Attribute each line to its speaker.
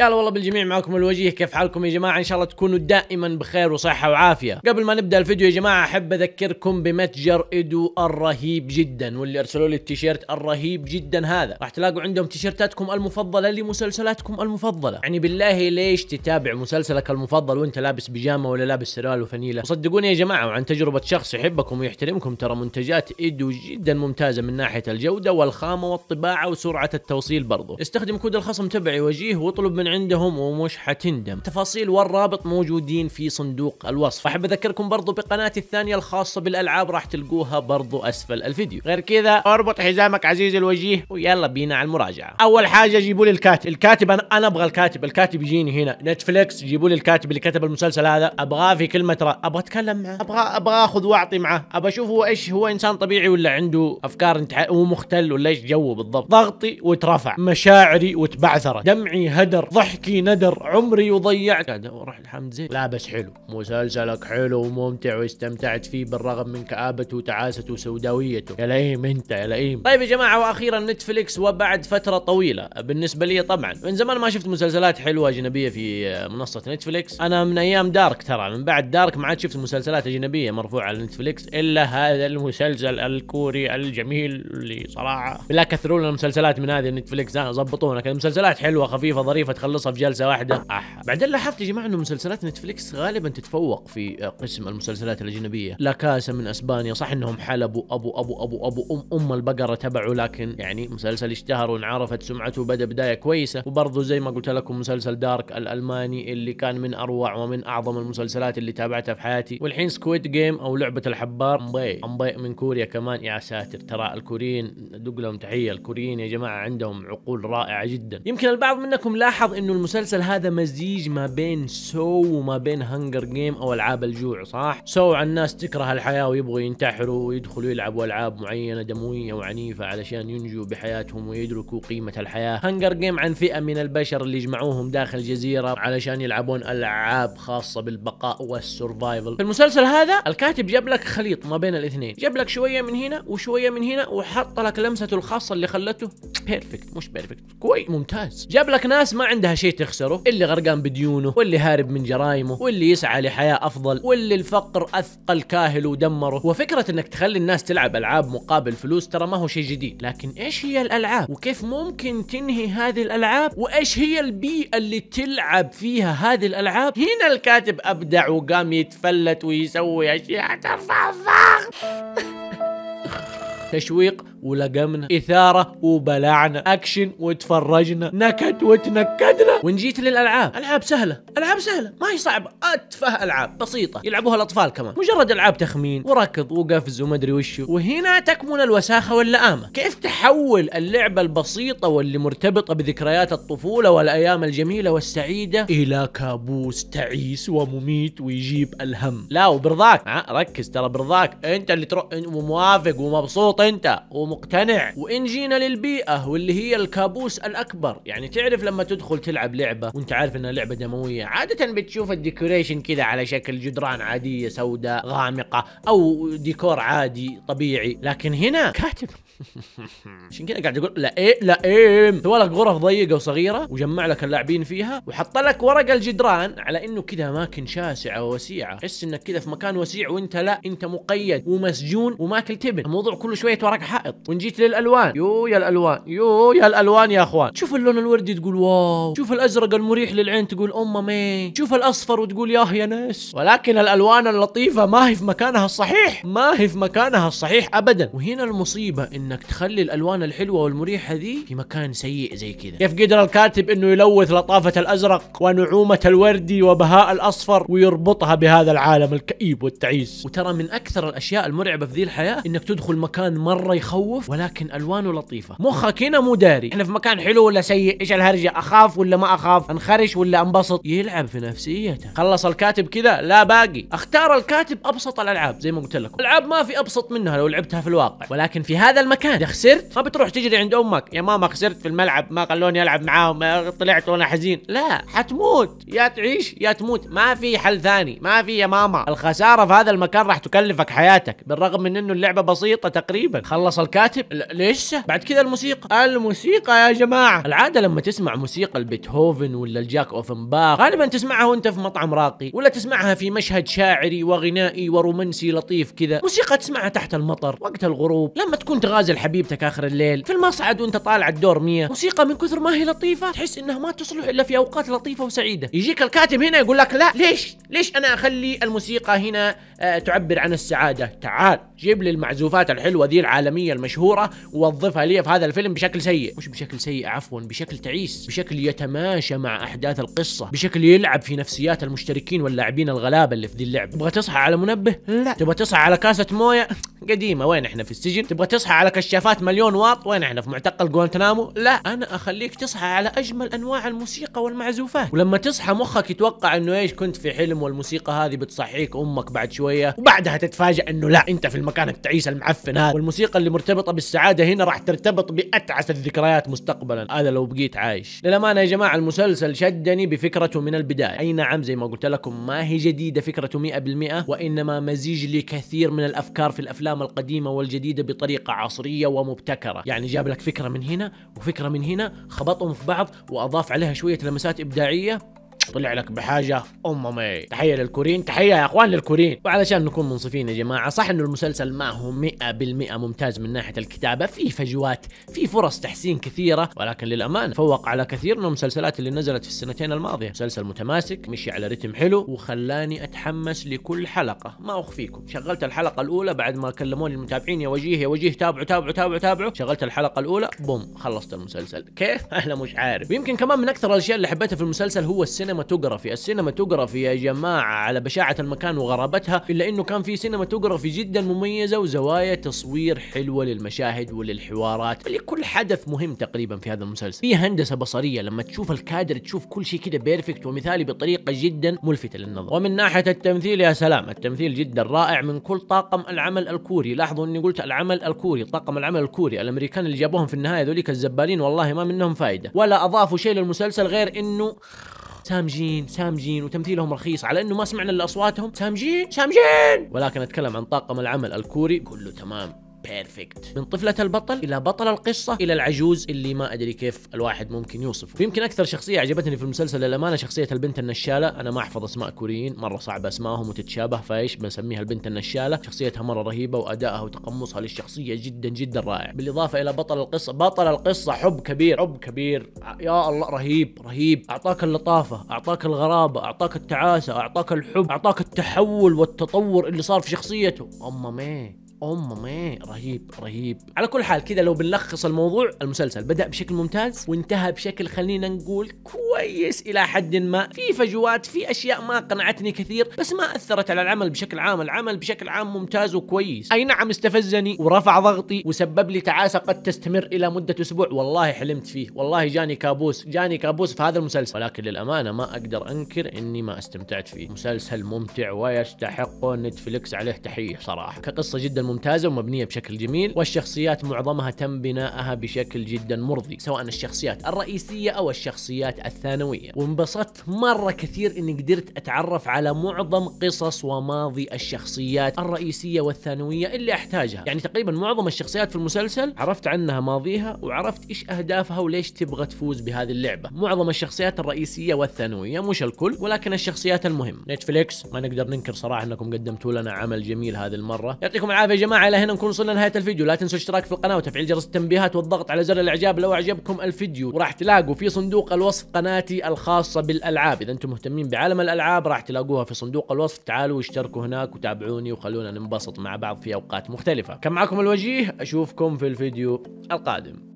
Speaker 1: هلا والله بالجميع معكم الوجيه كيف حالكم يا جماعه ان شاء الله تكونوا دائما بخير وصحه وعافيه قبل ما نبدا الفيديو يا جماعه احب اذكركم بمتجر ايدو الرهيب جدا واللي ارسلوا لي التيشيرت الرهيب جدا هذا راح تلاقوا عندهم تيشيرتاتكم المفضله لمسلسلاتكم المفضله يعني بالله ليش تتابع مسلسلك المفضل وانت لابس بيجامه ولا لابس سروال وفنيله صدقوني يا جماعه وعن تجربه شخص يحبكم ويحترمكم ترى منتجات ايدو جدا ممتازه من ناحيه الجوده والخامه والطباعه وسرعه التوصيل برضه استخدم كود الخصم تبعي وجيه واطلب من من عندهم ومش حتندم تفاصيل والرابط موجودين في صندوق الوصف احب اذكركم برضو بقناتي الثانيه الخاصه بالالعاب راح تلقوها برضو اسفل الفيديو غير كذا اربط حزامك عزيز الوجيه ويلا بينا على المراجعه اول حاجه جيبوا لي الكاتب الكاتب انا انا ابغى الكاتب الكاتب يجيني هنا نتفليكس جيبوا لي الكاتب اللي كتب المسلسل هذا ابغاه في كلمه رأ... ابغى اتكلم معه ابغى ابغى اخذ واعطي معه ابغى اشوف هو ايش هو انسان طبيعي ولا عنده افكار انت هو مختل ولا ايش جوه بالضبط ضغطي وترفع مشاعري وتبعثرت دمعي هدر ضحكي ندر عمري وضيعت قاعد اروح لحمد زين لا بس حلو مسلسلك حلو وممتع واستمتعت فيه بالرغم من كآبته وتعاسته وسوداويته يا لئيم انت يا لئيم طيب يا جماعه واخيرا نتفليكس وبعد فتره طويله بالنسبه لي طبعا من زمان ما شفت مسلسلات حلوه اجنبيه في منصه نتفليكس انا من ايام دارك ترى من بعد دارك ما عاد شفت مسلسلات اجنبيه مرفوعه على نتفليكس الا هذا المسلسل الكوري الجميل اللي صراحه بالله كثروا لنا مسلسلات من هذه نتفليكس ظبطونا كذا مسلسلات حلوه خفيفه ظريفه يخلصها في جلسه واحده اح بعدين لاحظت يا جماعه انه مسلسلات نتفليكس غالبا تتفوق في قسم المسلسلات الاجنبيه لا كاسا من اسبانيا صح انهم حلبوا ابو ابو ابو ابو ام ام البقره تبعه لكن يعني مسلسل اشتهر وانعرفت سمعته وبدا بدايه كويسه وبرضه زي ما قلت لكم مسلسل دارك الالماني اللي كان من اروع ومن اعظم المسلسلات اللي تابعتها في حياتي والحين سكويد جيم او لعبه الحبار امباي امباي من كوريا كمان يا ساتر ترى الكوريين دق لهم تحيه الكوريين يا جماعه عندهم عقول رائعه جدا يمكن البعض منكم لاحظ انه المسلسل هذا مزيج ما بين سو وما بين هانجر جيم او العاب الجوع صح؟ سو على الناس تكره الحياه ويبغوا ينتحروا ويدخلوا يلعبوا العاب معينه دمويه وعنيفه علشان ينجوا بحياتهم ويدركوا قيمه الحياه، هانجر جيم عن فئه من البشر اللي يجمعوهم داخل جزيره علشان يلعبون العاب خاصه بالبقاء والسرفايفل. في المسلسل هذا الكاتب جاب لك خليط ما بين الاثنين، جاب لك شويه من هنا وشويه من هنا وحط لك لمسته الخاصه اللي خلته بيرفكت مش بيرفكت كويس ممتاز، جاب لك ناس ما عندهم عندها شيء تخسره اللي غرقان بديونه واللي هارب من جرايمه واللي يسعى لحياة أفضل واللي الفقر أثقل كاهل ودمره وفكرة أنك تخلي الناس تلعب ألعاب مقابل فلوس ترى ما هو شيء جديد لكن إيش هي الألعاب وكيف ممكن تنهي هذه الألعاب وإيش هي البيئة اللي تلعب فيها هذه الألعاب هنا الكاتب أبدع وقام يتفلت ويسوي أشياء ترفع الضغط تشويق ولقمنا اثاره وبلعنا اكشن وتفرجنا نكد وتنكدنا ونجيت للالعاب العاب سهله العاب سهله ما هي صعبه اتفه العاب بسيطه يلعبوها الاطفال كمان مجرد العاب تخمين وركض وقفز ومدري وشو وهنا تكمن الوساخه واللئامه كيف تحول اللعبه البسيطه واللي مرتبطه بذكريات الطفوله والايام الجميله والسعيده الى كابوس تعيس ومميت ويجيب الهم لا وبرضاك ركز ترى برضاك انت اللي تروح وموافق ومبسوط انت وم مقتنع وان جينا للبيئه واللي هي الكابوس الاكبر يعني تعرف لما تدخل تلعب لعبه وانت عارف انها لعبه دمويه عاده بتشوف الديكوريشن كذا على شكل جدران عاديه سوداء غامقه او ديكور عادي طبيعي لكن هنا كاتب عشان كذا قاعد اقول لا ايه لا ايه سوى لك غرف ضيقه وصغيره وجمع لك اللاعبين فيها وحط لك ورق الجدران على انه كذا اماكن شاسعه ووسيعه تحس انك كذا في مكان وسيع وانت لا انت مقيد ومسجون وماكل تبن الموضوع كله شويه ورق حائط ونجيت للالوان يو يا الالوان يو يا الالوان يا اخوان شوف اللون الوردي تقول واو شوف الازرق المريح للعين تقول امه مي شوف الاصفر وتقول ياه يا ناس ولكن الالوان اللطيفه ما هي في مكانها الصحيح ما هي في مكانها الصحيح ابدا وهنا المصيبه انك تخلي الالوان الحلوه والمريحه ذي في مكان سيء زي كذا كيف قدر الكاتب انه يلوث لطافه الازرق ونعومه الوردي وبهاء الاصفر ويربطها بهذا العالم الكئيب والتعيس وترى من اكثر الاشياء المرعبه في ذي الحياه انك تدخل مكان مره يخوف مخوف ولكن الوانه لطيفه مخك هنا مو داري احنا في مكان حلو ولا سيء ايش الهرجه اخاف ولا ما اخاف انخرش ولا انبسط يلعب في نفسيته خلص الكاتب كذا لا باقي اختار الكاتب ابسط الالعاب زي ما قلت لكم العاب ما في ابسط منها لو لعبتها في الواقع ولكن في هذا المكان اذا خسرت ما بتروح تجري عند امك يا ماما خسرت في الملعب ما خلوني العب معاهم طلعت وانا حزين لا حتموت يا تعيش يا تموت ما في حل ثاني ما في يا ماما الخساره في هذا المكان راح تكلفك حياتك بالرغم من انه اللعبه بسيطه تقريبا خلص الكاتب كاتب ليش بعد كذا الموسيقى الموسيقى يا جماعه العاده لما تسمع موسيقى البيتهوفن ولا الجاك اوفنباخ غالبا تسمعها وانت في مطعم راقي ولا تسمعها في مشهد شاعري وغنائي ورومانسي لطيف كذا موسيقى تسمعها تحت المطر وقت الغروب لما تكون تغازل حبيبتك اخر الليل في المصعد وانت طالع الدور 100 موسيقى من كثر ما هي لطيفه تحس انها ما تصلح الا في اوقات لطيفه وسعيده يجيك الكاتب هنا يقول لك لا ليش ليش انا اخلي الموسيقى هنا آه، تعبر عن السعاده تعال جيب لي المعزوفات الحلوه ذي العالميه مشهوره ووظفها لي في هذا الفيلم بشكل سيء مش بشكل سيء عفوا بشكل تعيس بشكل يتماشى مع احداث القصه بشكل يلعب في نفسيات المشتركين واللاعبين الغلابه اللي في ذي اللعبه تبغى تصحى على منبه لا تبغى تصحى على كاسه مويه قديمه وين احنا في السجن تبغى تصحى على كشافات مليون واط وين احنا في معتقل جوانتنامو لا انا اخليك تصحى على اجمل انواع الموسيقى والمعزوفات ولما تصحى مخك يتوقع انه ايش كنت في حلم والموسيقى هذه بتصحيك امك بعد شويه وبعدها تتفاجئ انه لا انت في المكان التعيس المعفن هذا والموسيقى اللي مرتبطه بالسعاده هنا راح ترتبط باتعس الذكريات مستقبلا هذا لو بقيت عايش للامانه يا جماعه المسلسل شدني بفكرته من البدايه اي نعم زي ما قلت لكم ما هي جديده فكرته 100% وانما مزيج لكثير من الافكار في الافلام الافلام القديمه والجديده بطريقه عصريه ومبتكره يعني جاب لك فكره من هنا وفكره من هنا خبطهم في بعض واضاف عليها شويه لمسات ابداعيه طلع لك بحاجه أم مي تحيه للكورين تحيه يا اخوان للكورين وعلشان نكون منصفين يا جماعه صح انه المسلسل ما هو 100% ممتاز من ناحيه الكتابه في فجوات في فرص تحسين كثيره ولكن للامانه فوق على كثير من المسلسلات اللي نزلت في السنتين الماضيه مسلسل متماسك مشي على رتم حلو وخلاني اتحمس لكل حلقه ما اخفيكم شغلت الحلقه الاولى بعد ما كلموني المتابعين يا وجيه يا وجيه تابعوا تابعوا تابعوا تابعوا شغلت الحلقه الاولى بوم خلصت المسلسل كيف انا مش عارف ويمكن كمان من اكثر الاشياء اللي حبيتها في المسلسل هو السن السينماتوجرافي السينماتوجرافي يا جماعه على بشاعه المكان وغرابتها الا انه كان في سينماتوجرافي جدا مميزه وزوايا تصوير حلوه للمشاهد وللحوارات لكل حدث مهم تقريبا في هذا المسلسل في هندسه بصريه لما تشوف الكادر تشوف كل شيء كده بيرفكت ومثالي بطريقه جدا ملفته للنظر ومن ناحيه التمثيل يا سلام التمثيل جدا رائع من كل طاقم العمل الكوري لاحظوا اني قلت العمل الكوري طاقم العمل الكوري الامريكان اللي جابوهم في النهايه ذوليك الزبالين والله ما منهم فايده ولا اضافوا شيء للمسلسل غير انه سامجين سامجين وتمثيلهم رخيص على انه ما سمعنا الا اصواتهم سامجين سامجين ولكن اتكلم عن طاقم العمل الكوري كله تمام بيرفكت من طفلة البطل إلى بطل القصة إلى العجوز اللي ما أدري كيف الواحد ممكن يوصفه ويمكن أكثر شخصية عجبتني في المسلسل للأمانة شخصية البنت النشالة أنا ما أحفظ أسماء كوريين مرة صعبة أسمائهم وتتشابه فإيش بسميها البنت النشالة شخصيتها مرة رهيبة وأدائها وتقمصها للشخصية جدا جدا رائع بالإضافة إلى بطل القصة بطل القصة حب كبير حب كبير يا الله رهيب رهيب أعطاك اللطافة أعطاك الغرابة أعطاك التعاسة أعطاك الحب أعطاك التحول والتطور اللي صار في شخصيته أما ميه ام ما رهيب رهيب على كل حال كذا لو بنلخص الموضوع المسلسل بدا بشكل ممتاز وانتهى بشكل خلينا نقول كويس الى حد ما في فجوات في اشياء ما قنعتني كثير بس ما اثرت على العمل بشكل عام العمل بشكل عام ممتاز وكويس اي نعم استفزني ورفع ضغطي وسبب لي تعاسه قد تستمر الى مده اسبوع والله حلمت فيه والله جاني كابوس جاني كابوس في هذا المسلسل ولكن للامانه ما اقدر انكر اني ما استمتعت فيه مسلسل ممتع ويستحق نتفلكس عليه تحيه صراحه كقصه جدا ممتع. ممتازه ومبنيه بشكل جميل والشخصيات معظمها تم بنائها بشكل جدا مرضي سواء الشخصيات الرئيسيه او الشخصيات الثانويه وانبسطت مره كثير اني قدرت اتعرف على معظم قصص وماضي الشخصيات الرئيسيه والثانويه اللي احتاجها يعني تقريبا معظم الشخصيات في المسلسل عرفت عنها ماضيها وعرفت ايش اهدافها وليش تبغى تفوز بهذه اللعبه معظم الشخصيات الرئيسيه والثانويه مش الكل ولكن الشخصيات المهمه نتفليكس ما نقدر ننكر صراحه انكم قدمتوا لنا عمل جميل هذه المره يعطيكم العافيه يا جماعه الى هنا نكون وصلنا لنهايه الفيديو لا تنسوا الاشتراك في القناه وتفعيل جرس التنبيهات والضغط على زر الاعجاب لو اعجبكم الفيديو وراح تلاقوا في صندوق الوصف قناتي الخاصه بالالعاب اذا انتم مهتمين بعالم الالعاب راح تلاقوها في صندوق الوصف تعالوا واشتركوا هناك وتابعوني وخلونا ننبسط مع بعض في اوقات مختلفه كان معكم الوجيه اشوفكم في الفيديو القادم